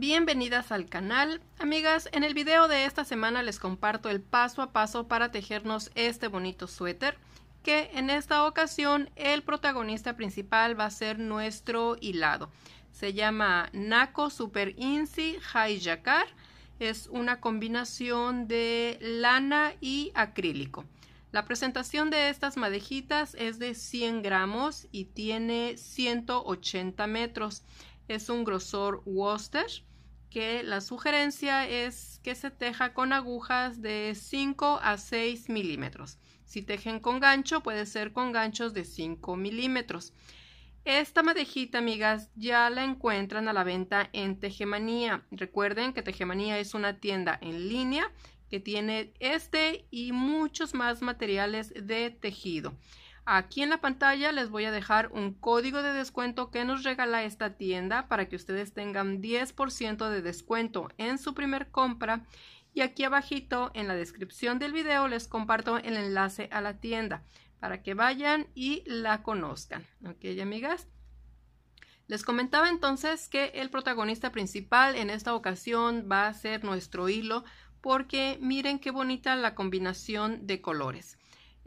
Bienvenidas al canal. Amigas, en el video de esta semana les comparto el paso a paso para tejernos este bonito suéter que en esta ocasión el protagonista principal va a ser nuestro hilado. Se llama Naco Super Insi High Jacquard. Es una combinación de lana y acrílico. La presentación de estas madejitas es de 100 gramos y tiene 180 metros. Es un grosor Worcester que la sugerencia es que se teja con agujas de 5 a 6 milímetros. Si tejen con gancho, puede ser con ganchos de 5 milímetros. Esta madejita, amigas, ya la encuentran a la venta en Tejemanía. Recuerden que Tejemanía es una tienda en línea que tiene este y muchos más materiales de tejido. Aquí en la pantalla les voy a dejar un código de descuento que nos regala esta tienda para que ustedes tengan 10% de descuento en su primer compra y aquí abajito en la descripción del video les comparto el enlace a la tienda para que vayan y la conozcan. Ok, amigas. Les comentaba entonces que el protagonista principal en esta ocasión va a ser nuestro hilo porque miren qué bonita la combinación de colores.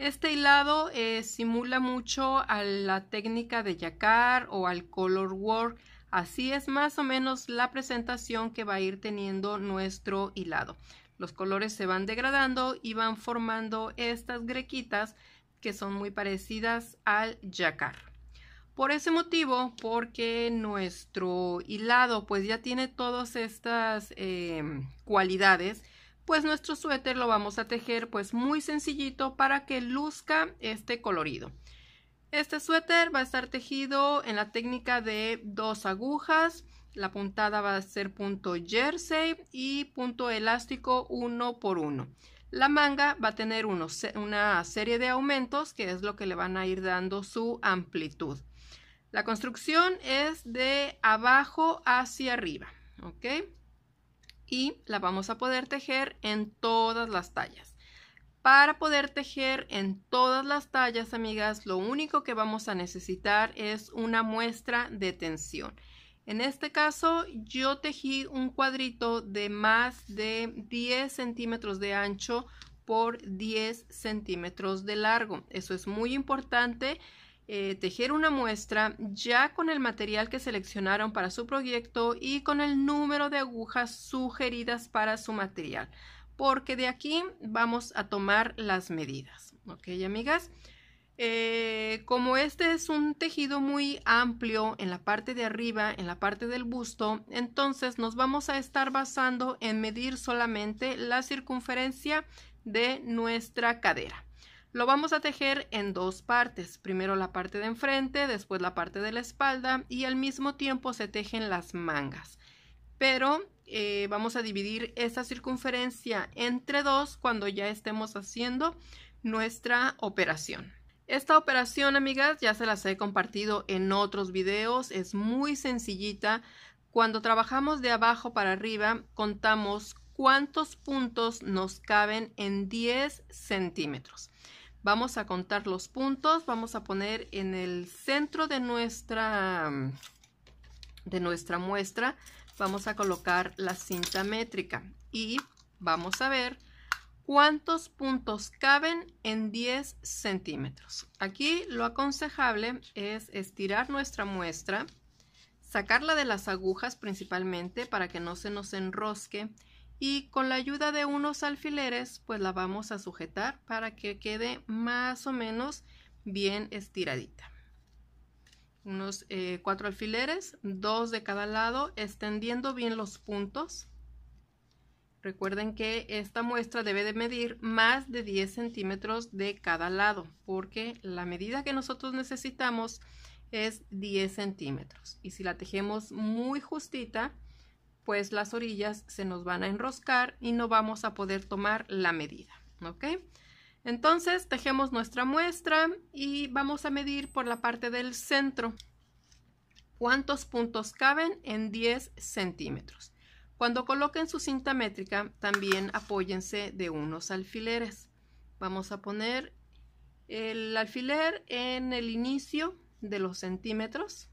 Este hilado eh, simula mucho a la técnica de yacar o al color work. Así es más o menos la presentación que va a ir teniendo nuestro hilado. Los colores se van degradando y van formando estas grequitas que son muy parecidas al yacar. Por ese motivo, porque nuestro hilado pues ya tiene todas estas eh, cualidades, pues nuestro suéter lo vamos a tejer pues muy sencillito para que luzca este colorido. Este suéter va a estar tejido en la técnica de dos agujas, la puntada va a ser punto jersey y punto elástico uno por uno. La manga va a tener unos, una serie de aumentos que es lo que le van a ir dando su amplitud. La construcción es de abajo hacia arriba, ¿ok? y la vamos a poder tejer en todas las tallas. Para poder tejer en todas las tallas, amigas, lo único que vamos a necesitar es una muestra de tensión. En este caso, yo tejí un cuadrito de más de 10 centímetros de ancho por 10 centímetros de largo. Eso es muy importante eh, tejer una muestra ya con el material que seleccionaron para su proyecto y con el número de agujas sugeridas para su material, porque de aquí vamos a tomar las medidas. ¿Ok, amigas? Eh, como este es un tejido muy amplio en la parte de arriba, en la parte del busto, entonces nos vamos a estar basando en medir solamente la circunferencia de nuestra cadera. Lo vamos a tejer en dos partes, primero la parte de enfrente, después la parte de la espalda y al mismo tiempo se tejen las mangas. Pero eh, vamos a dividir esta circunferencia entre dos cuando ya estemos haciendo nuestra operación. Esta operación, amigas, ya se las he compartido en otros videos, es muy sencillita. Cuando trabajamos de abajo para arriba, contamos cuántos puntos nos caben en 10 centímetros. Vamos a contar los puntos, vamos a poner en el centro de nuestra, de nuestra muestra, vamos a colocar la cinta métrica y vamos a ver cuántos puntos caben en 10 centímetros. Aquí lo aconsejable es estirar nuestra muestra, sacarla de las agujas principalmente para que no se nos enrosque y con la ayuda de unos alfileres pues la vamos a sujetar para que quede más o menos bien estiradita unos eh, cuatro alfileres dos de cada lado extendiendo bien los puntos recuerden que esta muestra debe de medir más de 10 centímetros de cada lado porque la medida que nosotros necesitamos es 10 centímetros y si la tejemos muy justita pues las orillas se nos van a enroscar y no vamos a poder tomar la medida, ¿ok? Entonces tejemos nuestra muestra y vamos a medir por la parte del centro. ¿Cuántos puntos caben en 10 centímetros? Cuando coloquen su cinta métrica, también apóyense de unos alfileres. Vamos a poner el alfiler en el inicio de los centímetros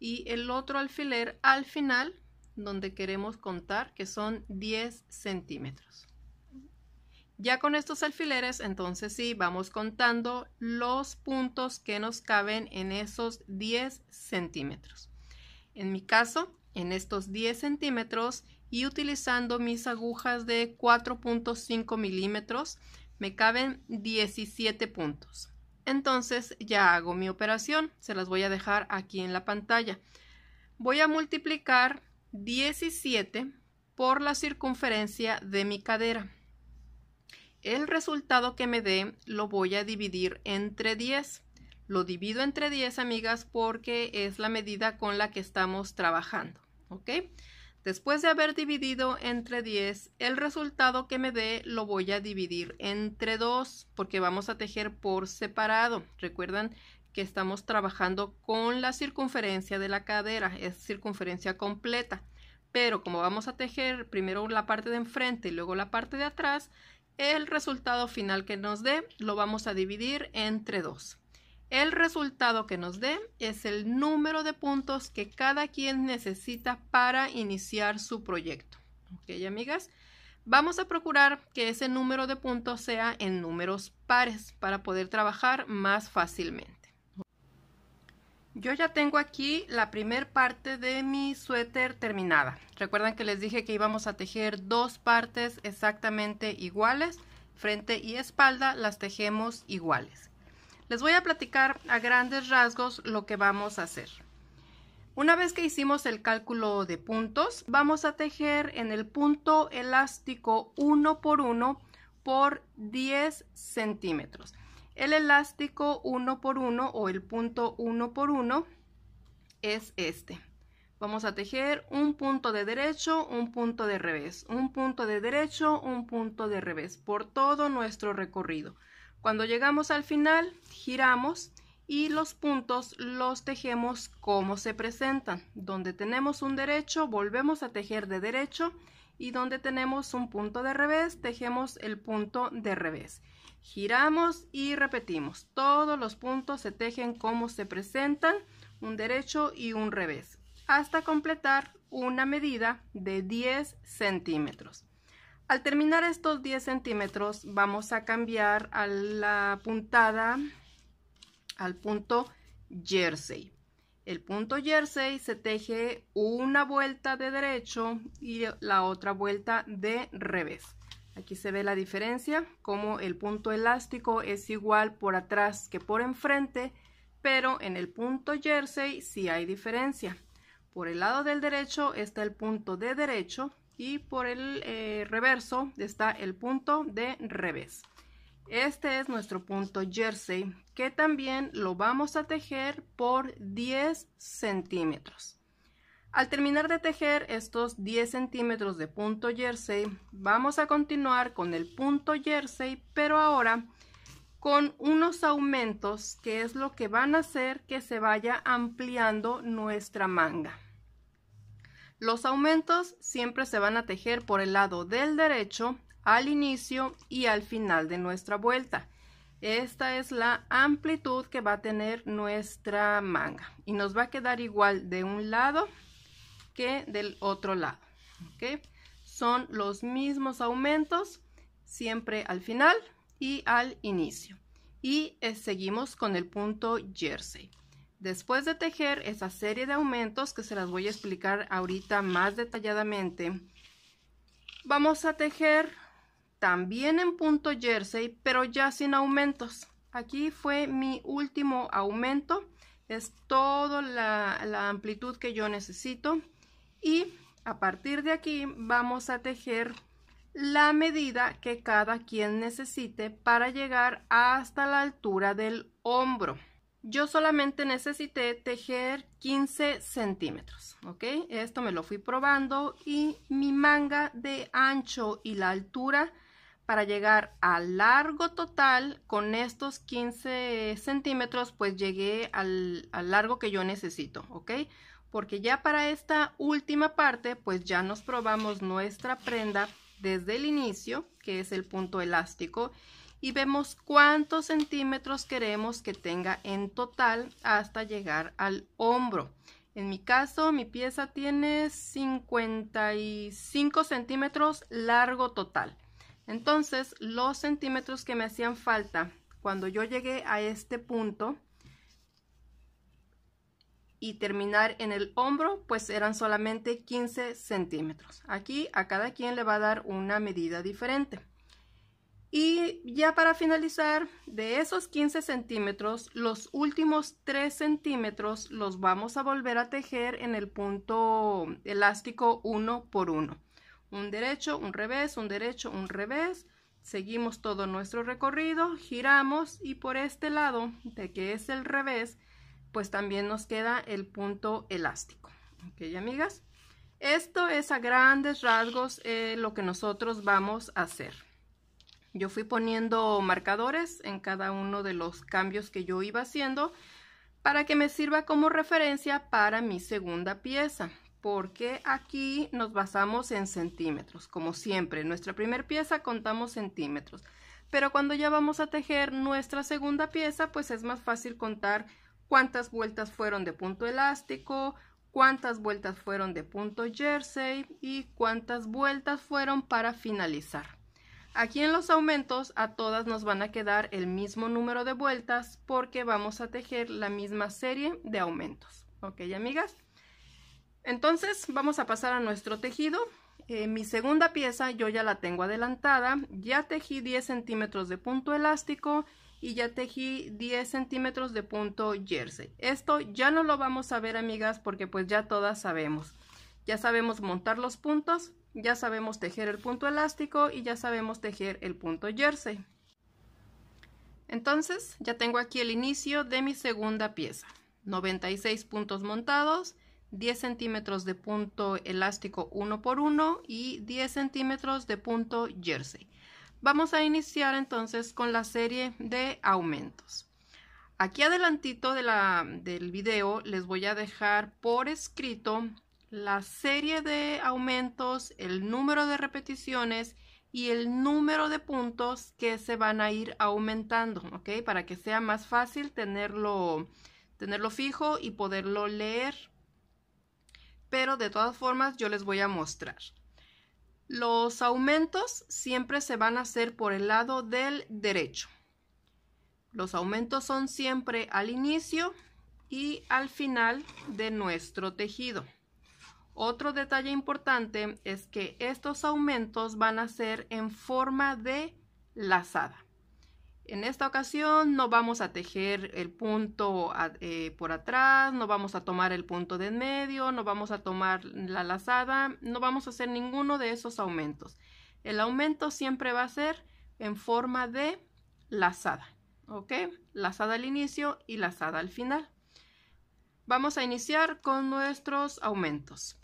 y el otro alfiler al final donde queremos contar que son 10 centímetros. Ya con estos alfileres, entonces sí, vamos contando los puntos que nos caben en esos 10 centímetros. En mi caso, en estos 10 centímetros y utilizando mis agujas de 4.5 milímetros, me caben 17 puntos. Entonces ya hago mi operación, se las voy a dejar aquí en la pantalla. Voy a multiplicar 17 por la circunferencia de mi cadera. El resultado que me dé lo voy a dividir entre 10. Lo divido entre 10, amigas, porque es la medida con la que estamos trabajando, ¿ok? Después de haber dividido entre 10, el resultado que me dé lo voy a dividir entre 2 porque vamos a tejer por separado. Recuerdan que estamos trabajando con la circunferencia de la cadera, es circunferencia completa. Pero como vamos a tejer primero la parte de enfrente y luego la parte de atrás, el resultado final que nos dé lo vamos a dividir entre 2. El resultado que nos dé es el número de puntos que cada quien necesita para iniciar su proyecto. Ok, amigas, vamos a procurar que ese número de puntos sea en números pares para poder trabajar más fácilmente. Yo ya tengo aquí la primera parte de mi suéter terminada. Recuerdan que les dije que íbamos a tejer dos partes exactamente iguales, frente y espalda las tejemos iguales. Les voy a platicar a grandes rasgos lo que vamos a hacer. Una vez que hicimos el cálculo de puntos, vamos a tejer en el punto elástico uno por uno por 10 centímetros. El elástico uno por uno o el punto 1 por uno es este. Vamos a tejer un punto de derecho, un punto de revés, un punto de derecho, un punto de revés por todo nuestro recorrido. Cuando llegamos al final, giramos y los puntos los tejemos como se presentan. Donde tenemos un derecho, volvemos a tejer de derecho y donde tenemos un punto de revés, tejemos el punto de revés. Giramos y repetimos. Todos los puntos se tejen como se presentan, un derecho y un revés, hasta completar una medida de 10 centímetros. Al terminar estos 10 centímetros vamos a cambiar a la puntada al punto jersey. El punto jersey se teje una vuelta de derecho y la otra vuelta de revés. Aquí se ve la diferencia, como el punto elástico es igual por atrás que por enfrente, pero en el punto jersey sí hay diferencia. Por el lado del derecho está el punto de derecho y por el eh, reverso está el punto de revés. Este es nuestro punto jersey que también lo vamos a tejer por 10 centímetros. Al terminar de tejer estos 10 centímetros de punto jersey, vamos a continuar con el punto jersey, pero ahora con unos aumentos que es lo que van a hacer que se vaya ampliando nuestra manga. Los aumentos siempre se van a tejer por el lado del derecho al inicio y al final de nuestra vuelta. Esta es la amplitud que va a tener nuestra manga y nos va a quedar igual de un lado que del otro lado. Son los mismos aumentos siempre al final y al inicio. Y eh, seguimos con el punto jersey. Después de tejer esa serie de aumentos que se las voy a explicar ahorita más detalladamente, vamos a tejer también en punto jersey, pero ya sin aumentos. Aquí fue mi último aumento, es toda la, la amplitud que yo necesito y a partir de aquí vamos a tejer la medida que cada quien necesite para llegar hasta la altura del hombro. Yo solamente necesité tejer 15 centímetros, ¿ok? Esto me lo fui probando y mi manga de ancho y la altura para llegar al largo total con estos 15 centímetros pues llegué al, al largo que yo necesito, ¿ok? Porque ya para esta última parte pues ya nos probamos nuestra prenda desde el inicio, que es el punto elástico, y vemos cuántos centímetros queremos que tenga en total hasta llegar al hombro. En mi caso, mi pieza tiene 55 centímetros largo total. Entonces, los centímetros que me hacían falta cuando yo llegué a este punto y terminar en el hombro, pues eran solamente 15 centímetros. Aquí a cada quien le va a dar una medida diferente. Y ya para finalizar, de esos 15 centímetros, los últimos 3 centímetros los vamos a volver a tejer en el punto elástico uno por uno. Un derecho, un revés, un derecho, un revés. Seguimos todo nuestro recorrido, giramos y por este lado, de que es el revés, pues también nos queda el punto elástico. Ok, amigas. Esto es a grandes rasgos eh, lo que nosotros vamos a hacer. Yo fui poniendo marcadores en cada uno de los cambios que yo iba haciendo para que me sirva como referencia para mi segunda pieza porque aquí nos basamos en centímetros, como siempre, en nuestra primera pieza contamos centímetros, pero cuando ya vamos a tejer nuestra segunda pieza, pues es más fácil contar cuántas vueltas fueron de punto elástico, cuántas vueltas fueron de punto jersey y cuántas vueltas fueron para finalizar. Aquí en los aumentos a todas nos van a quedar el mismo número de vueltas porque vamos a tejer la misma serie de aumentos. ¿Ok, amigas? Entonces vamos a pasar a nuestro tejido. Eh, mi segunda pieza yo ya la tengo adelantada. Ya tejí 10 centímetros de punto elástico y ya tejí 10 centímetros de punto jersey. Esto ya no lo vamos a ver, amigas, porque pues ya todas sabemos. Ya sabemos montar los puntos, ya sabemos tejer el punto elástico y ya sabemos tejer el punto jersey. Entonces ya tengo aquí el inicio de mi segunda pieza. 96 puntos montados, 10 centímetros de punto elástico uno por uno y 10 centímetros de punto jersey. Vamos a iniciar entonces con la serie de aumentos. Aquí adelantito de del video les voy a dejar por escrito la serie de aumentos, el número de repeticiones y el número de puntos que se van a ir aumentando, ¿ok? Para que sea más fácil tenerlo, tenerlo fijo y poderlo leer. Pero de todas formas yo les voy a mostrar. Los aumentos siempre se van a hacer por el lado del derecho. Los aumentos son siempre al inicio y al final de nuestro tejido. Otro detalle importante es que estos aumentos van a ser en forma de lazada. En esta ocasión no vamos a tejer el punto eh, por atrás, no vamos a tomar el punto de en medio, no vamos a tomar la lazada, no vamos a hacer ninguno de esos aumentos. El aumento siempre va a ser en forma de lazada, ¿ok? Lazada al inicio y lazada al final. Vamos a iniciar con nuestros aumentos.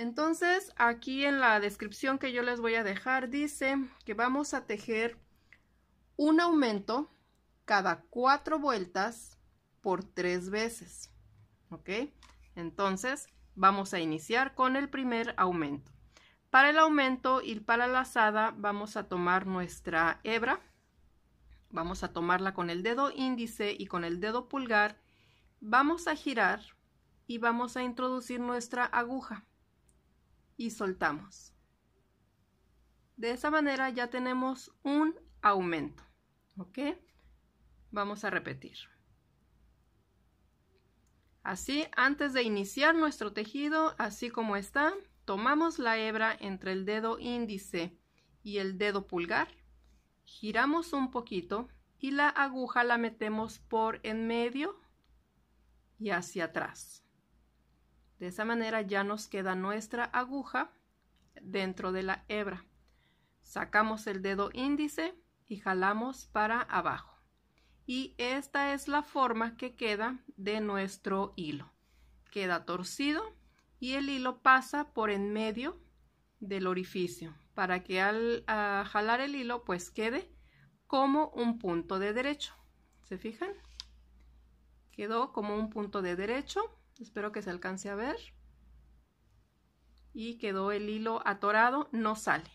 Entonces, aquí en la descripción que yo les voy a dejar dice que vamos a tejer un aumento cada cuatro vueltas por tres veces. ¿Ok? Entonces, vamos a iniciar con el primer aumento. Para el aumento y para la lazada vamos a tomar nuestra hebra. Vamos a tomarla con el dedo índice y con el dedo pulgar. Vamos a girar y vamos a introducir nuestra aguja y soltamos. De esa manera ya tenemos un aumento. ¿Ok? Vamos a repetir. Así, antes de iniciar nuestro tejido, así como está, tomamos la hebra entre el dedo índice y el dedo pulgar, giramos un poquito y la aguja la metemos por en medio y hacia atrás. De esa manera ya nos queda nuestra aguja dentro de la hebra. Sacamos el dedo índice y jalamos para abajo. Y esta es la forma que queda de nuestro hilo. Queda torcido y el hilo pasa por en medio del orificio para que al jalar el hilo pues quede como un punto de derecho. ¿Se fijan? Quedó como un punto de derecho Espero que se alcance a ver. Y quedó el hilo atorado, no sale.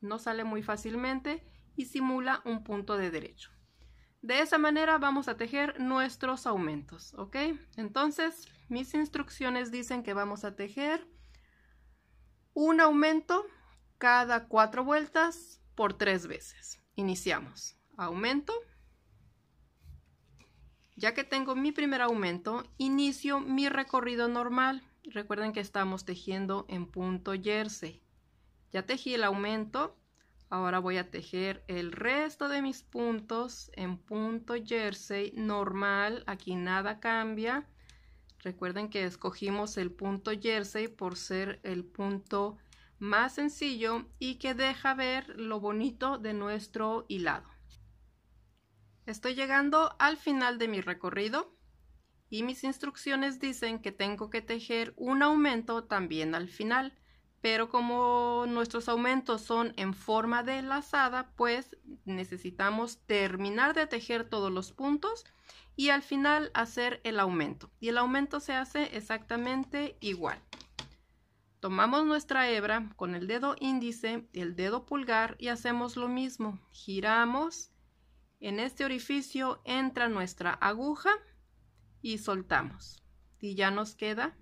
No sale muy fácilmente y simula un punto de derecho. De esa manera vamos a tejer nuestros aumentos, ¿ok? Entonces, mis instrucciones dicen que vamos a tejer un aumento cada cuatro vueltas por tres veces. Iniciamos. Aumento. Ya que tengo mi primer aumento, inicio mi recorrido normal. Recuerden que estamos tejiendo en punto jersey. Ya tejí el aumento, ahora voy a tejer el resto de mis puntos en punto jersey normal. Aquí nada cambia. Recuerden que escogimos el punto jersey por ser el punto más sencillo y que deja ver lo bonito de nuestro hilado. Estoy llegando al final de mi recorrido y mis instrucciones dicen que tengo que tejer un aumento también al final, pero como nuestros aumentos son en forma de lazada, pues necesitamos terminar de tejer todos los puntos y al final hacer el aumento. Y el aumento se hace exactamente igual. Tomamos nuestra hebra con el dedo índice, el dedo pulgar y hacemos lo mismo. Giramos en este orificio entra nuestra aguja y soltamos. Y ya nos queda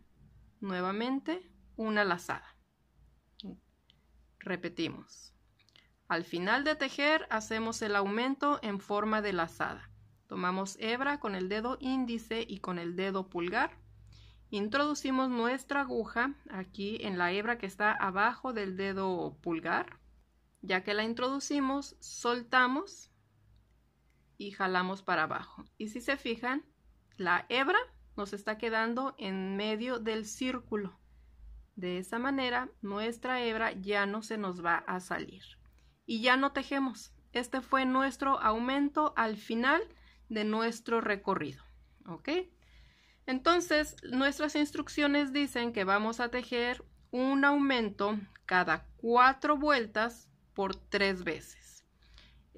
nuevamente una lazada. Repetimos. Al final de tejer hacemos el aumento en forma de lazada. Tomamos hebra con el dedo índice y con el dedo pulgar. Introducimos nuestra aguja aquí en la hebra que está abajo del dedo pulgar. Ya que la introducimos, soltamos y jalamos para abajo. Y si se fijan, la hebra nos está quedando en medio del círculo. De esa manera, nuestra hebra ya no se nos va a salir. Y ya no tejemos. Este fue nuestro aumento al final de nuestro recorrido. ¿Ok? Entonces, nuestras instrucciones dicen que vamos a tejer un aumento cada cuatro vueltas por tres veces.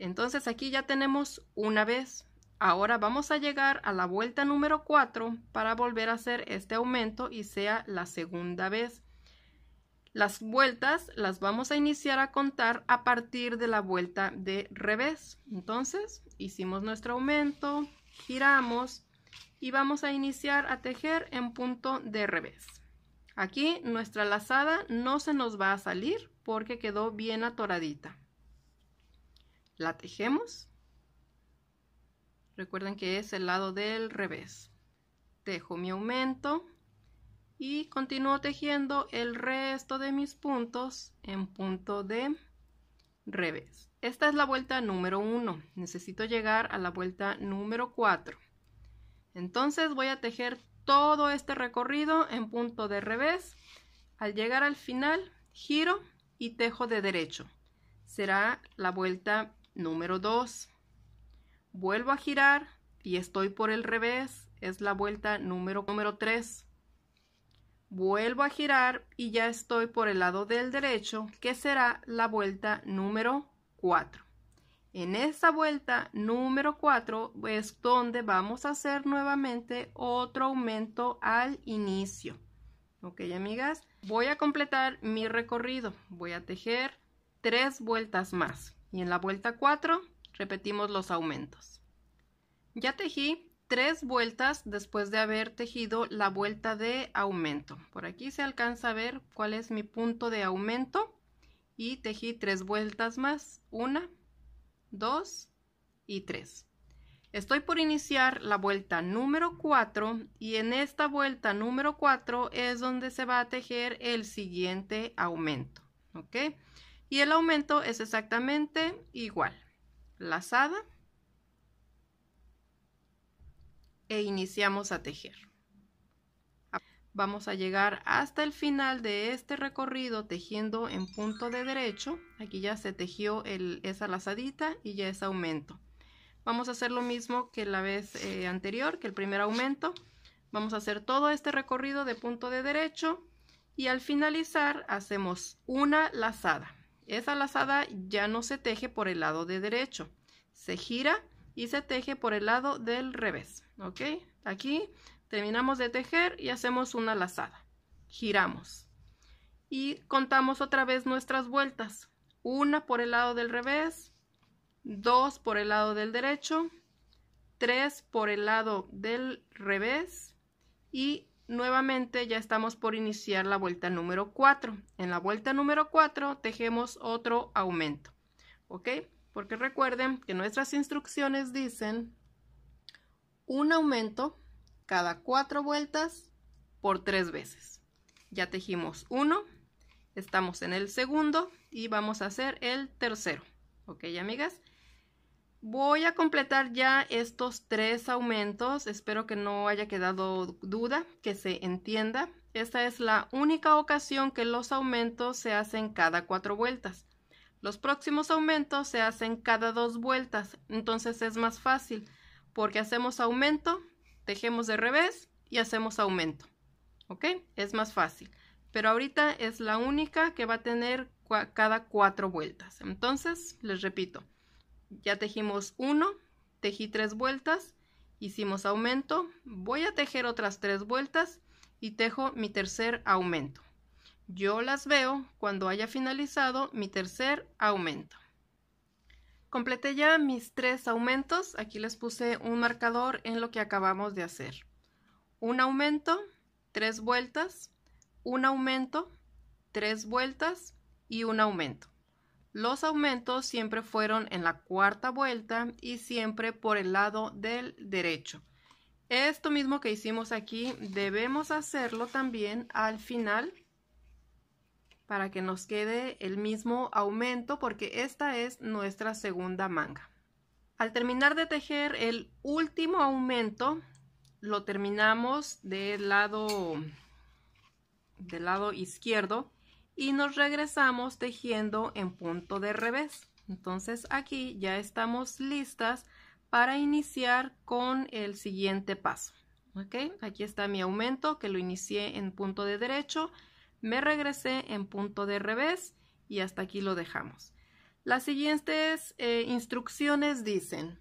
Entonces aquí ya tenemos una vez. Ahora vamos a llegar a la vuelta número 4 para volver a hacer este aumento y sea la segunda vez. Las vueltas las vamos a iniciar a contar a partir de la vuelta de revés. Entonces, hicimos nuestro aumento, giramos y vamos a iniciar a tejer en punto de revés. Aquí nuestra lazada no se nos va a salir porque quedó bien atoradita la tejemos. Recuerden que es el lado del revés. Tejo mi aumento y continúo tejiendo el resto de mis puntos en punto de revés. Esta es la vuelta número 1. Necesito llegar a la vuelta número 4. Entonces voy a tejer todo este recorrido en punto de revés. Al llegar al final, giro y tejo de derecho. Será la vuelta Número 2. Vuelvo a girar y estoy por el revés. Es la vuelta número, número 3. Vuelvo a girar y ya estoy por el lado del derecho, que será la vuelta número 4. En esta vuelta número 4 es donde vamos a hacer nuevamente otro aumento al inicio. Ok, amigas, voy a completar mi recorrido. Voy a tejer tres vueltas más y en la vuelta 4 repetimos los aumentos. Ya tejí tres vueltas después de haber tejido la vuelta de aumento. Por aquí se alcanza a ver cuál es mi punto de aumento y tejí tres vueltas más, una, dos y tres. Estoy por iniciar la vuelta número 4 y en esta vuelta número 4 es donde se va a tejer el siguiente aumento, ¿ok? y el aumento es exactamente igual. Lazada e iniciamos a tejer. Vamos a llegar hasta el final de este recorrido tejiendo en punto de derecho. Aquí ya se tejió esa lazadita y ya es aumento. Vamos a hacer lo mismo que la vez eh, anterior, que el primer aumento. Vamos a hacer todo este recorrido de punto de derecho y al finalizar hacemos una lazada. Esa lazada ya no se teje por el lado de derecho, se gira y se teje por el lado del revés, ¿ok? Aquí terminamos de tejer y hacemos una lazada, giramos y contamos otra vez nuestras vueltas, una por el lado del revés, dos por el lado del derecho, tres por el lado del revés y Nuevamente ya estamos por iniciar la vuelta número 4. En la vuelta número 4 tejemos otro aumento. ¿Ok? Porque recuerden que nuestras instrucciones dicen un aumento cada cuatro vueltas por tres veces. Ya tejimos uno, estamos en el segundo y vamos a hacer el tercero. ¿Ok, amigas? Voy a completar ya estos tres aumentos, espero que no haya quedado duda, que se entienda. Esta es la única ocasión que los aumentos se hacen cada cuatro vueltas. Los próximos aumentos se hacen cada dos vueltas, entonces es más fácil porque hacemos aumento, tejemos de revés y hacemos aumento. ¿Ok? Es más fácil. Pero ahorita es la única que va a tener cada cuatro vueltas. Entonces, les repito, ya tejimos uno, tejí tres vueltas, hicimos aumento, voy a tejer otras tres vueltas y tejo mi tercer aumento. Yo las veo cuando haya finalizado mi tercer aumento. Completé ya mis tres aumentos, aquí les puse un marcador en lo que acabamos de hacer. Un aumento, tres vueltas, un aumento, tres vueltas y un aumento. Los aumentos siempre fueron en la cuarta vuelta y siempre por el lado del derecho. Esto mismo que hicimos aquí debemos hacerlo también al final para que nos quede el mismo aumento porque esta es nuestra segunda manga. Al terminar de tejer el último aumento lo terminamos del lado, del lado izquierdo y nos regresamos tejiendo en punto de revés. Entonces aquí ya estamos listas para iniciar con el siguiente paso. Aquí está mi aumento que lo inicié en punto de derecho, me regresé en punto de revés y hasta aquí lo dejamos. Las siguientes eh, instrucciones dicen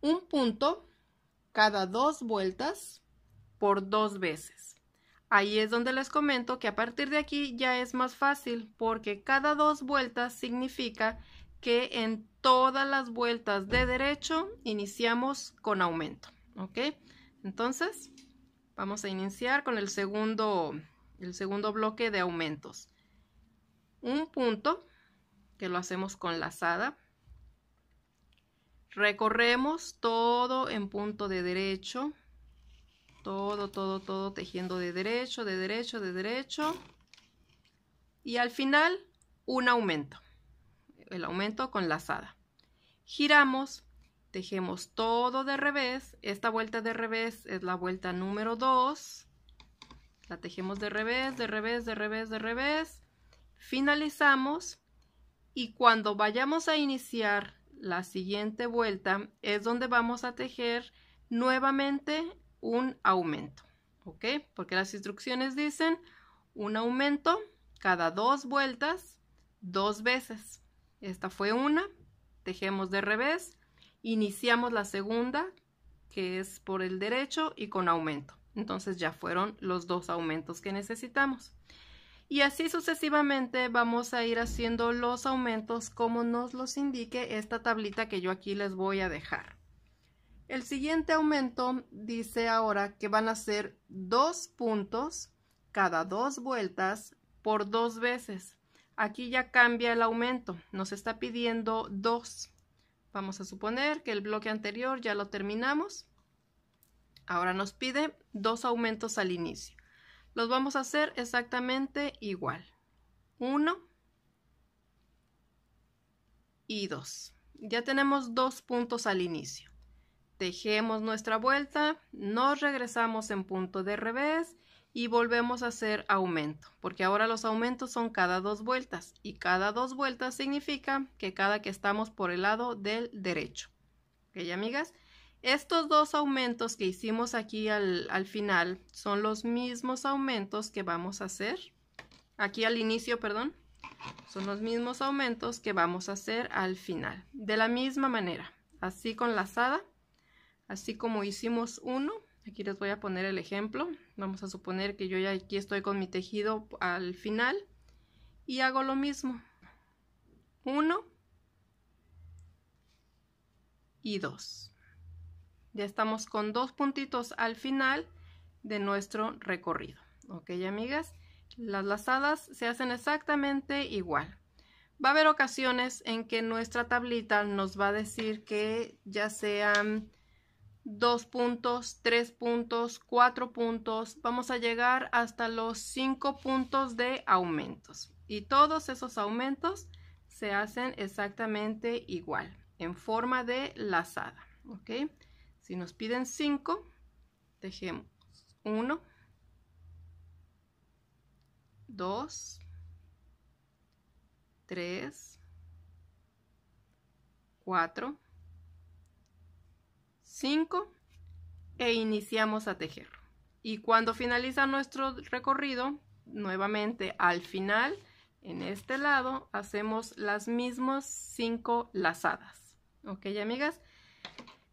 un punto cada dos vueltas por dos veces. Ahí es donde les comento que a partir de aquí ya es más fácil porque cada dos vueltas significa que en todas las vueltas de derecho iniciamos con aumento. ¿Ok? Entonces vamos a iniciar con el segundo, el segundo bloque de aumentos. Un punto que lo hacemos con lazada. Recorremos todo en punto de derecho todo, todo, todo tejiendo de derecho, de derecho, de derecho. Y al final, un aumento. El aumento con lazada. Giramos, tejemos todo de revés. Esta vuelta de revés es la vuelta número 2. La tejemos de revés, de revés, de revés, de revés. Finalizamos. Y cuando vayamos a iniciar la siguiente vuelta, es donde vamos a tejer nuevamente un aumento, ¿ok? Porque las instrucciones dicen un aumento cada dos vueltas, dos veces. Esta fue una, tejemos de revés, iniciamos la segunda, que es por el derecho y con aumento. Entonces ya fueron los dos aumentos que necesitamos. Y así sucesivamente vamos a ir haciendo los aumentos como nos los indique esta tablita que yo aquí les voy a dejar. El siguiente aumento dice ahora que van a ser dos puntos cada dos vueltas por dos veces. Aquí ya cambia el aumento, nos está pidiendo dos. Vamos a suponer que el bloque anterior ya lo terminamos. Ahora nos pide dos aumentos al inicio. Los vamos a hacer exactamente igual. Uno y dos. Ya tenemos dos puntos al inicio. Tejemos nuestra vuelta, nos regresamos en punto de revés y volvemos a hacer aumento, porque ahora los aumentos son cada dos vueltas y cada dos vueltas significa que cada que estamos por el lado del derecho. ¿Ok, amigas? Estos dos aumentos que hicimos aquí al, al final son los mismos aumentos que vamos a hacer, aquí al inicio, perdón, son los mismos aumentos que vamos a hacer al final, de la misma manera, así con lazada así como hicimos uno aquí les voy a poner el ejemplo vamos a suponer que yo ya aquí estoy con mi tejido al final y hago lo mismo uno y dos, ya estamos con dos puntitos al final de nuestro recorrido ok amigas las lazadas se hacen exactamente igual va a haber ocasiones en que nuestra tablita nos va a decir que ya sean 2 puntos, tres puntos, cuatro puntos. Vamos a llegar hasta los 5 puntos de aumentos. Y todos esos aumentos se hacen exactamente igual, en forma de lazada. ¿ok? Si nos piden 5, tejemos 1, 2, 3, 4, 5 e iniciamos a tejer. Y cuando finaliza nuestro recorrido, nuevamente al final, en este lado, hacemos las mismas 5 lazadas. ¿Ok, amigas?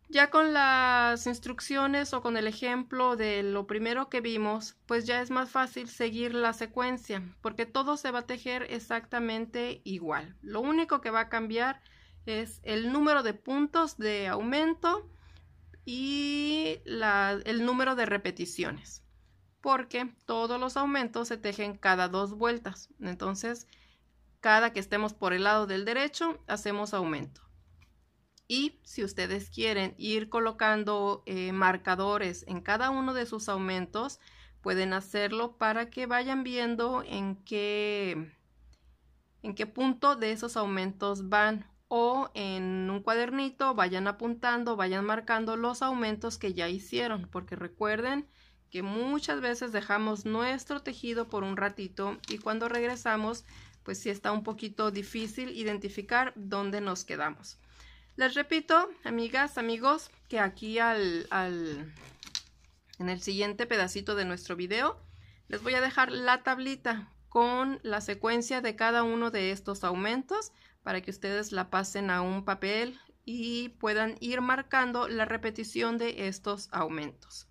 Ya con las instrucciones o con el ejemplo de lo primero que vimos, pues ya es más fácil seguir la secuencia, porque todo se va a tejer exactamente igual. Lo único que va a cambiar es el número de puntos de aumento y el número de repeticiones, porque todos los aumentos se tejen cada dos vueltas. Entonces, cada que estemos por el lado del derecho, hacemos aumento. Y si ustedes quieren ir colocando eh, marcadores en cada uno de sus aumentos, pueden hacerlo para que vayan viendo en qué, en qué punto de esos aumentos van o en un cuadernito vayan apuntando, vayan marcando los aumentos que ya hicieron, porque recuerden que muchas veces dejamos nuestro tejido por un ratito y cuando regresamos pues sí está un poquito difícil identificar dónde nos quedamos. Les repito, amigas, amigos, que aquí al, en el siguiente pedacito de nuestro video les voy a dejar la tablita con la secuencia de cada uno de estos aumentos para que ustedes la pasen a un papel y puedan ir marcando la repetición de estos aumentos.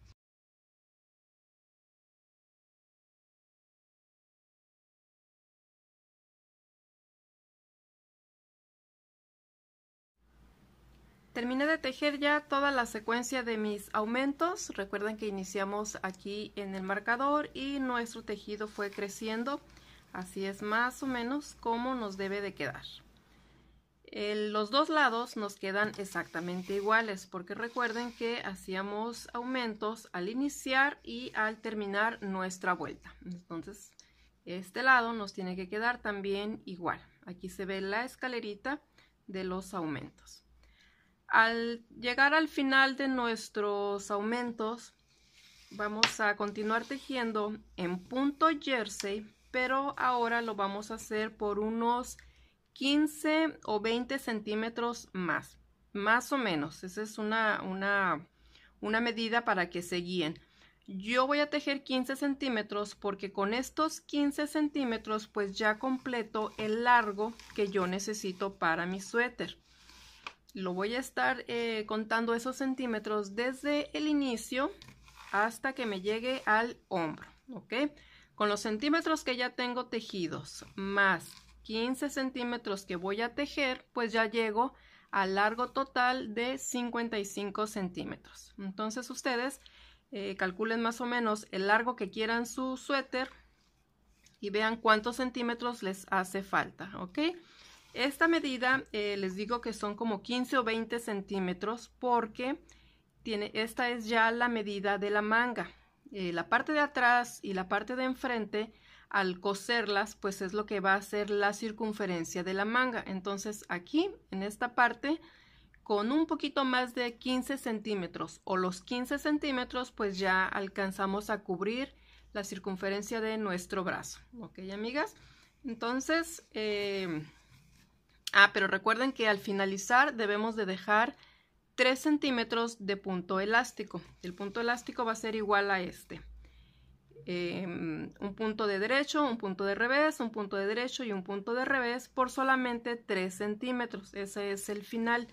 Terminé de tejer ya toda la secuencia de mis aumentos. Recuerden que iniciamos aquí en el marcador y nuestro tejido fue creciendo. Así es más o menos como nos debe de quedar los dos lados nos quedan exactamente iguales porque recuerden que hacíamos aumentos al iniciar y al terminar nuestra vuelta. Entonces este lado nos tiene que quedar también igual. Aquí se ve la escalerita de los aumentos. Al llegar al final de nuestros aumentos vamos a continuar tejiendo en punto jersey pero ahora lo vamos a hacer por unos 15 o 20 centímetros más, más o menos. Esa es una, una, una medida para que se guíen. Yo voy a tejer 15 centímetros porque con estos 15 centímetros pues ya completo el largo que yo necesito para mi suéter. Lo voy a estar eh, contando esos centímetros desde el inicio hasta que me llegue al hombro, ¿ok? Con los centímetros que ya tengo tejidos, más 15 centímetros que voy a tejer, pues ya llego al largo total de 55 centímetros. Entonces ustedes eh, calculen más o menos el largo que quieran su suéter y vean cuántos centímetros les hace falta, ¿ok? Esta medida eh, les digo que son como 15 o 20 centímetros porque tiene, esta es ya la medida de la manga. Eh, la parte de atrás y la parte de enfrente al coserlas, pues es lo que va a ser la circunferencia de la manga. Entonces aquí, en esta parte, con un poquito más de 15 centímetros o los 15 centímetros, pues ya alcanzamos a cubrir la circunferencia de nuestro brazo. ¿Ok, amigas? Entonces, eh, ah, pero recuerden que al finalizar debemos de dejar 3 centímetros de punto elástico. El punto elástico va a ser igual a este. Em, un punto de derecho, un punto de revés, un punto de derecho y un punto de revés por solamente 3 centímetros. Ese es el final.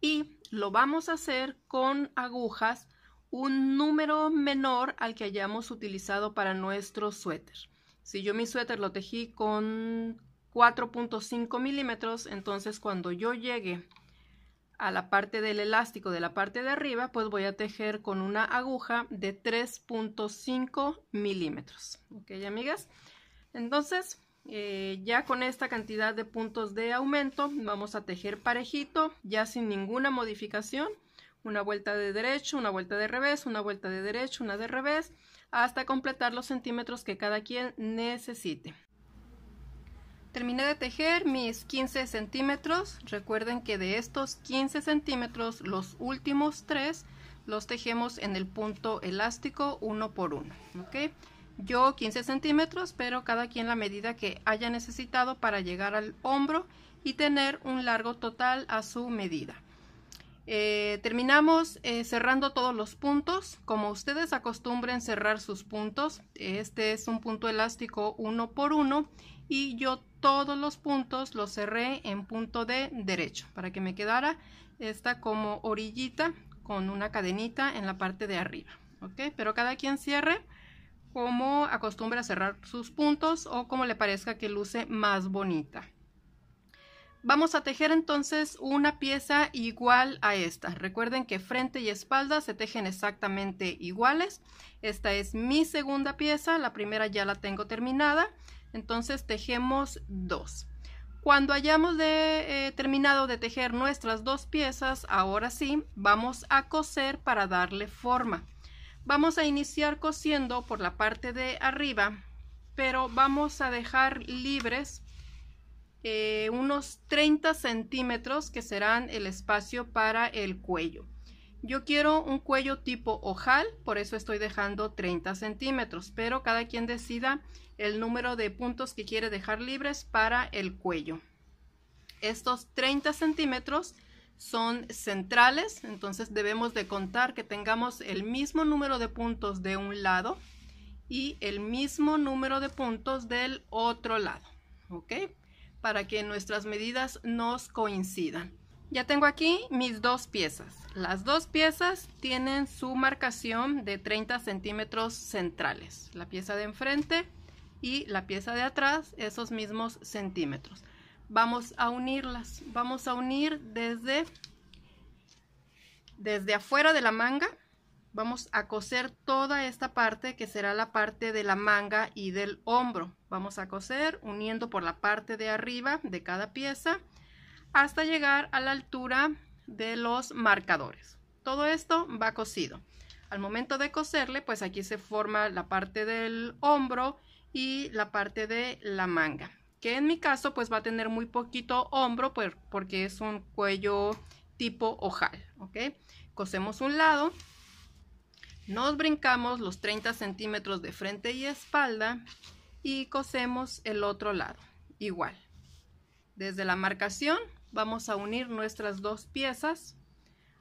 Y lo vamos a hacer con agujas un número menor al que hayamos utilizado para nuestro suéter. Si yo mi suéter lo tejí con 4.5 milímetros, entonces cuando yo llegue a la parte del elástico de la parte de arriba, pues voy a tejer con una aguja de 3.5 milímetros. Ok, amigas. Entonces, eh, ya con esta cantidad de puntos de aumento, vamos a tejer parejito, ya sin ninguna modificación. Una vuelta de derecho, una vuelta de revés, una vuelta de derecho, una de revés, hasta completar los centímetros que cada quien necesite. Terminé de tejer mis 15 centímetros. Recuerden que de estos 15 centímetros, los últimos tres los tejemos en el punto elástico uno por uno. Yo 15 centímetros, pero cada quien la medida que haya necesitado para llegar al hombro y tener un largo total a su medida. Eh, terminamos eh, cerrando todos los puntos, como ustedes acostumbren cerrar sus puntos. Este es un punto elástico uno por uno y yo todos los puntos los cerré en punto de derecho para que me quedara esta como orillita con una cadenita en la parte de arriba. ¿ok? Pero cada quien cierre como acostumbra cerrar sus puntos o como le parezca que luce más bonita. Vamos a tejer entonces una pieza igual a esta. Recuerden que frente y espalda se tejen exactamente iguales. Esta es mi segunda pieza, la primera ya la tengo terminada. Entonces tejemos dos. Cuando hayamos de, eh, terminado de tejer nuestras dos piezas, ahora sí, vamos a coser para darle forma. Vamos a iniciar cosiendo por la parte de arriba, pero vamos a dejar libres eh, unos 30 centímetros que serán el espacio para el cuello. Yo quiero un cuello tipo ojal, por eso estoy dejando 30 centímetros, pero cada quien decida el número de puntos que quiere dejar libres para el cuello. Estos 30 centímetros son centrales, entonces debemos de contar que tengamos el mismo número de puntos de un lado y el mismo número de puntos del otro lado, ¿ok? para que nuestras medidas nos coincidan. Ya tengo aquí mis dos piezas. Las dos piezas tienen su marcación de 30 centímetros centrales. La pieza de enfrente y la pieza de atrás, esos mismos centímetros. Vamos a unirlas. Vamos a unir desde, desde afuera de la manga vamos a coser toda esta parte que será la parte de la manga y del hombro. Vamos a coser uniendo por la parte de arriba de cada pieza hasta llegar a la altura de los marcadores. Todo esto va cosido. Al momento de coserle, pues aquí se forma la parte del hombro y la parte de la manga. Que en mi caso, pues va a tener muy poquito hombro porque es un cuello tipo ojal, Cosemos un lado nos brincamos los 30 centímetros de frente y espalda y cosemos el otro lado, igual. Desde la marcación vamos a unir nuestras dos piezas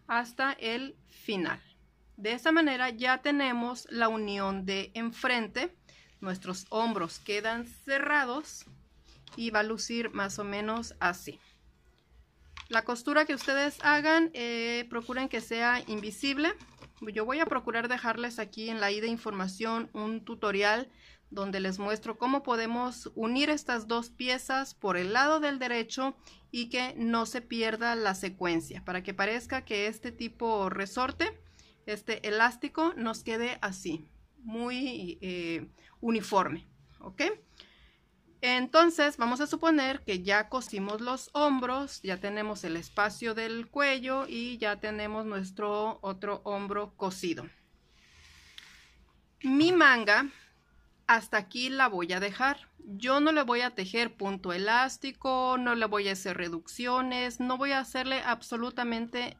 hasta el final. De esa manera ya tenemos la unión de enfrente. Nuestros hombros quedan cerrados y va a lucir más o menos así. La costura que ustedes hagan, eh, procuren que sea invisible yo voy a procurar dejarles aquí en la i de información un tutorial donde les muestro cómo podemos unir estas dos piezas por el lado del derecho y que no se pierda la secuencia para que parezca que este tipo resorte, este elástico nos quede así, muy eh, uniforme, ¿ok? Entonces vamos a suponer que ya cosimos los hombros, ya tenemos el espacio del cuello y ya tenemos nuestro otro hombro cosido. Mi manga hasta aquí la voy a dejar. Yo no le voy a tejer punto elástico, no le voy a hacer reducciones, no voy a hacerle absolutamente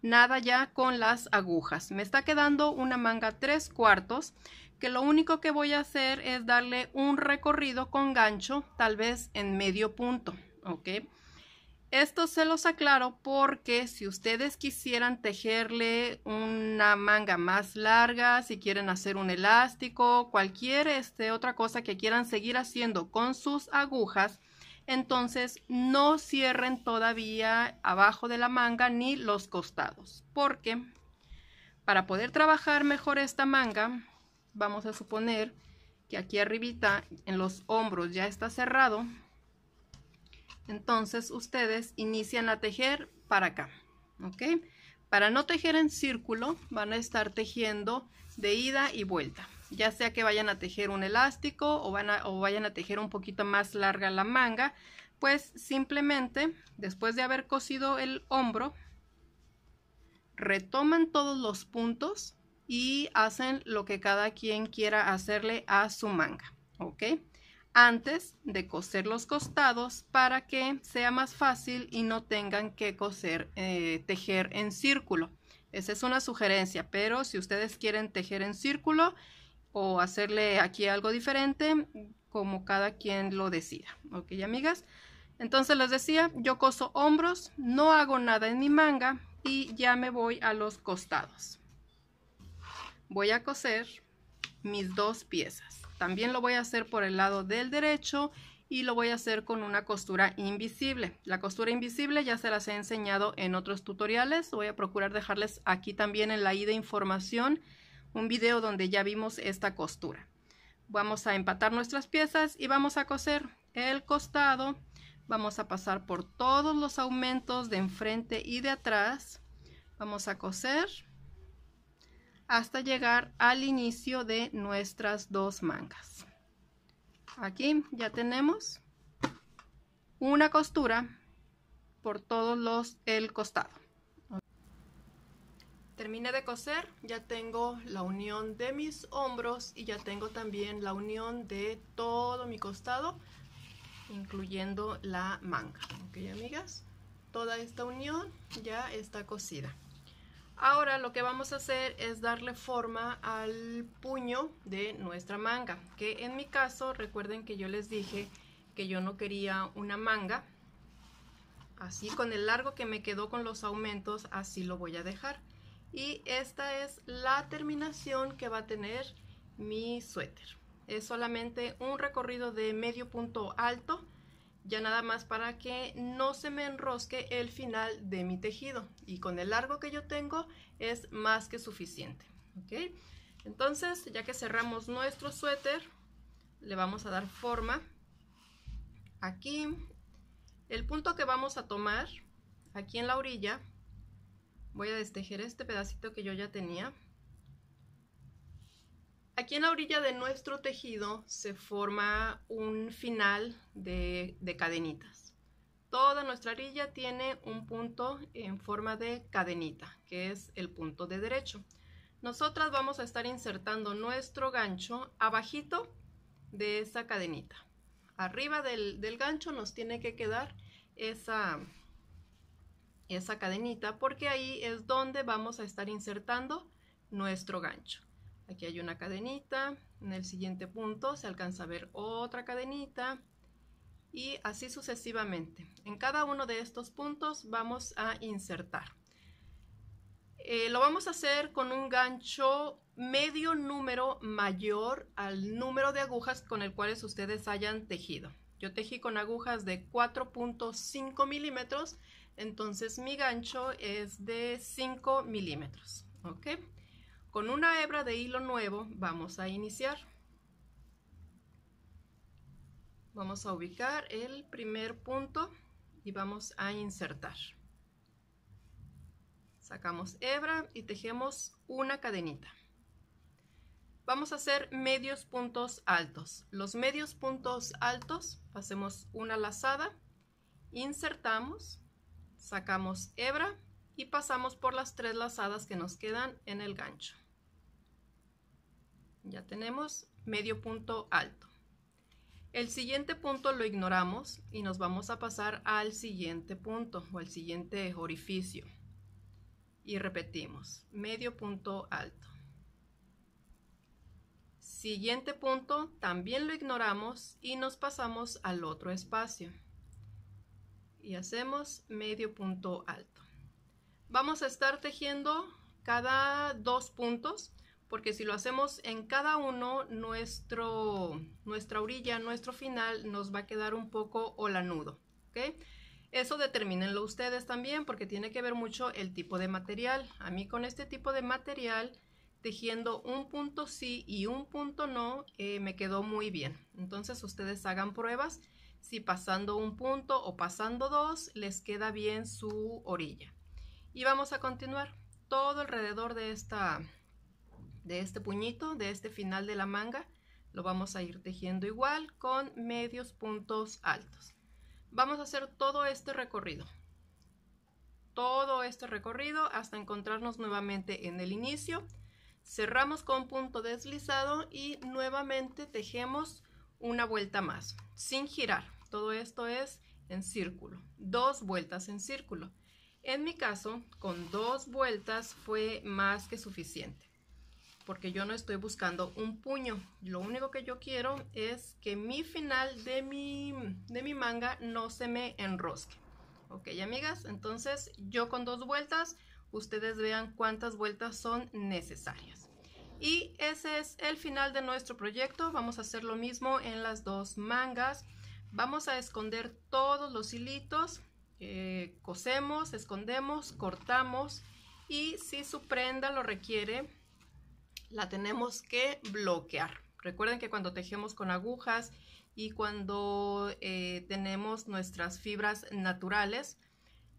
nada ya con las agujas. Me está quedando una manga tres cuartos que lo único que voy a hacer es darle un recorrido con gancho, tal vez en medio punto, ¿ok? Esto se los aclaro porque si ustedes quisieran tejerle una manga más larga, si quieren hacer un elástico, cualquier este, otra cosa que quieran seguir haciendo con sus agujas, entonces no cierren todavía abajo de la manga ni los costados, porque para poder trabajar mejor esta manga, vamos a suponer que aquí arribita en los hombros ya está cerrado, entonces ustedes inician a tejer para acá, ¿ok? Para no tejer en círculo van a estar tejiendo de ida y vuelta, ya sea que vayan a tejer un elástico o, o vayan a tejer un poquito más larga la manga, pues simplemente después de haber cosido el hombro, retoman todos los puntos y hacen lo que cada quien quiera hacerle a su manga, ¿ok? Antes de coser los costados para que sea más fácil y no tengan que coser, eh, tejer en círculo. Esa es una sugerencia, pero si ustedes quieren tejer en círculo o hacerle aquí algo diferente, como cada quien lo decida, ¿ok, amigas? Entonces les decía, yo coso hombros, no hago nada en mi manga y ya me voy a los costados voy a coser mis dos piezas. También lo voy a hacer por el lado del derecho y lo voy a hacer con una costura invisible. La costura invisible ya se las he enseñado en otros tutoriales. Voy a procurar dejarles aquí también en la i de información un video donde ya vimos esta costura. Vamos a empatar nuestras piezas y vamos a coser el costado. Vamos a pasar por todos los aumentos de enfrente y de atrás. Vamos a coser hasta llegar al inicio de nuestras dos mangas. Aquí ya tenemos una costura por todos los el costado. Terminé de coser, ya tengo la unión de mis hombros y ya tengo también la unión de todo mi costado, incluyendo la manga. Ok, amigas, toda esta unión ya está cosida. Ahora lo que vamos a hacer es darle forma al puño de nuestra manga, que en mi caso recuerden que yo les dije que yo no quería una manga, así con el largo que me quedó con los aumentos así lo voy a dejar. Y esta es la terminación que va a tener mi suéter. Es solamente un recorrido de medio punto alto, ya nada más para que no se me enrosque el final de mi tejido y con el largo que yo tengo es más que suficiente entonces ya que cerramos nuestro suéter le vamos a dar forma aquí el punto que vamos a tomar aquí en la orilla voy a destejer este pedacito que yo ya tenía Aquí en la orilla de nuestro tejido se forma un final de, cadenitas. Toda nuestra orilla tiene un punto en forma de cadenita, que es el punto de derecho. Nosotras vamos a estar insertando nuestro gancho abajito de esa cadenita. Arriba del, del gancho nos tiene que quedar esa, esa cadenita porque ahí es donde vamos a estar insertando nuestro gancho. Aquí hay una cadenita, en el siguiente punto se alcanza a ver otra cadenita y así sucesivamente. En cada uno de estos puntos vamos a insertar. Eh, lo vamos a hacer con un gancho medio número mayor al número de agujas con el cuales ustedes hayan tejido. Yo tejí con agujas de 4.5 milímetros, entonces mi gancho es de 5 milímetros, ¿ok? Con una hebra de hilo nuevo vamos a iniciar. Vamos a ubicar el primer punto y vamos a insertar. Sacamos hebra y tejemos una cadenita. Vamos a hacer medios puntos altos. Los medios puntos altos hacemos una lazada, insertamos, sacamos hebra y pasamos por las tres lazadas que nos quedan en el gancho. Ya tenemos medio punto alto. El siguiente punto lo ignoramos y nos vamos a pasar al siguiente punto o al siguiente orificio. Y repetimos, medio punto alto. Siguiente punto, también lo ignoramos y nos pasamos al otro espacio. Y hacemos medio punto alto. Vamos a estar tejiendo cada dos puntos porque si lo hacemos en cada uno, nuestro, nuestra orilla, nuestro final, nos va a quedar un poco olanudo, ¿ok? Eso determínenlo ustedes también, porque tiene que ver mucho el tipo de material. A mí con este tipo de material, tejiendo un punto sí y un punto no, eh, me quedó muy bien. Entonces ustedes hagan pruebas si pasando un punto o pasando dos les queda bien su orilla. Y vamos a continuar todo alrededor de esta de este puñito, de este final de la manga, lo vamos a ir tejiendo igual con medios puntos altos. Vamos a hacer todo este recorrido. Todo este recorrido hasta encontrarnos nuevamente en el inicio. Cerramos con punto deslizado y nuevamente tejemos una vuelta más, sin girar. Todo esto es en círculo, dos vueltas en círculo. En mi caso, con dos vueltas fue más que suficiente porque yo no estoy buscando un puño. Lo único que yo quiero es que mi final de mi, manga no se me enrosque. Ok, amigas, entonces yo con dos vueltas, ustedes vean cuántas vueltas son necesarias. Y ese es el final de nuestro proyecto. Vamos a hacer lo mismo en las dos mangas. Vamos a esconder todos los hilitos. Eh, cosemos, escondemos, cortamos y si su prenda lo requiere, la tenemos que bloquear. Recuerden que cuando tejemos con agujas y cuando eh, tenemos nuestras fibras naturales,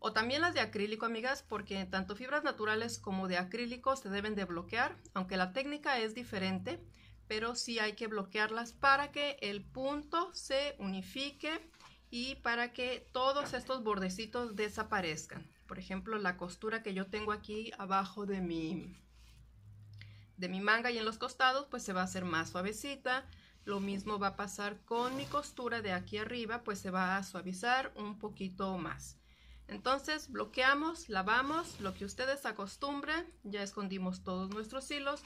o también las de acrílico, amigas, porque tanto fibras naturales como de acrílico se deben de bloquear, aunque la técnica es diferente, pero sí hay que bloquearlas para que el punto se unifique y para que todos estos bordecitos desaparezcan. Por ejemplo, la costura que yo tengo aquí abajo de mi de mi manga y en los costados, pues se va a hacer más suavecita. Lo mismo va a pasar con mi costura de aquí arriba, pues se va a suavizar un poquito más. Entonces bloqueamos, lavamos, lo que ustedes acostumbren ya escondimos todos nuestros hilos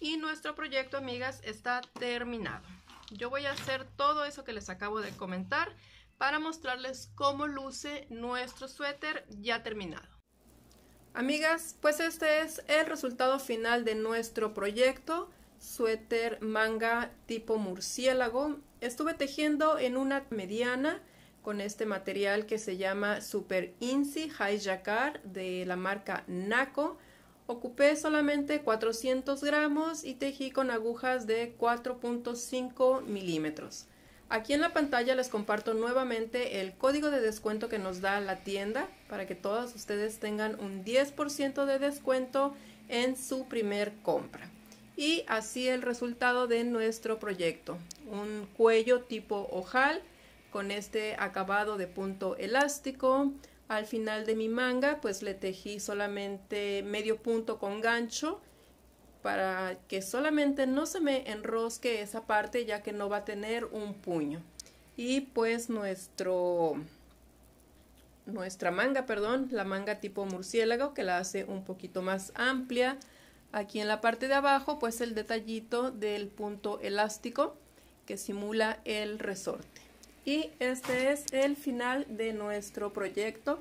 y nuestro proyecto, amigas, está terminado. Yo voy a hacer todo eso que les acabo de comentar para mostrarles cómo luce nuestro suéter ya terminado. Amigas, pues este es el resultado final de nuestro proyecto, suéter manga tipo murciélago. Estuve tejiendo en una mediana con este material que se llama Super Insi High Jacquard de la marca Naco. Ocupé solamente 400 gramos y tejí con agujas de 4.5 milímetros. Aquí en la pantalla les comparto nuevamente el código de descuento que nos da la tienda para que todas ustedes tengan un 10% de descuento en su primer compra. Y así el resultado de nuestro proyecto, un cuello tipo ojal con este acabado de punto elástico. Al final de mi manga pues le tejí solamente medio punto con gancho para que solamente no se me enrosque esa parte ya que no va a tener un puño. Y pues nuestro nuestra manga, perdón, la manga tipo murciélago que la hace un poquito más amplia. Aquí en la parte de abajo, pues el detallito del punto elástico que simula el resorte. Y este es el final de nuestro proyecto.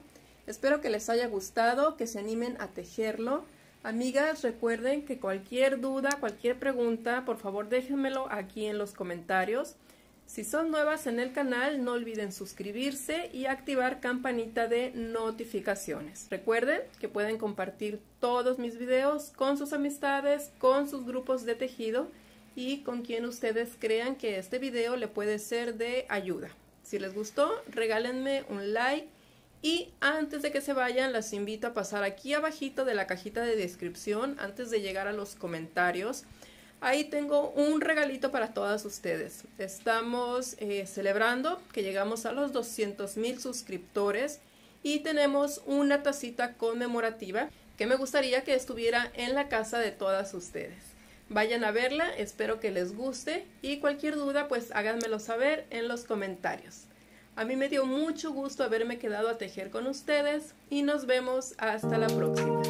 Espero que les haya gustado, que se animen a tejerlo. Amigas, recuerden que cualquier duda, cualquier pregunta, por favor déjenmelo aquí en los comentarios. Si son nuevas en el canal, no olviden suscribirse y activar campanita de notificaciones. Recuerden que pueden compartir todos mis videos con sus amistades, con sus grupos de tejido y con quien ustedes crean que este video le puede ser de ayuda. Si les gustó, regálenme un like y antes de que se vayan, las invito a pasar aquí abajito de la cajita de descripción, antes de llegar a los comentarios, Ahí tengo un regalito para todas ustedes. Estamos eh, celebrando que llegamos a los 200 mil suscriptores y tenemos una tacita conmemorativa que me gustaría que estuviera en la casa de todas ustedes. Vayan a verla, espero que les guste y cualquier duda pues háganmelo saber en los comentarios. A mí me dio mucho gusto haberme quedado a tejer con ustedes y nos vemos hasta la próxima.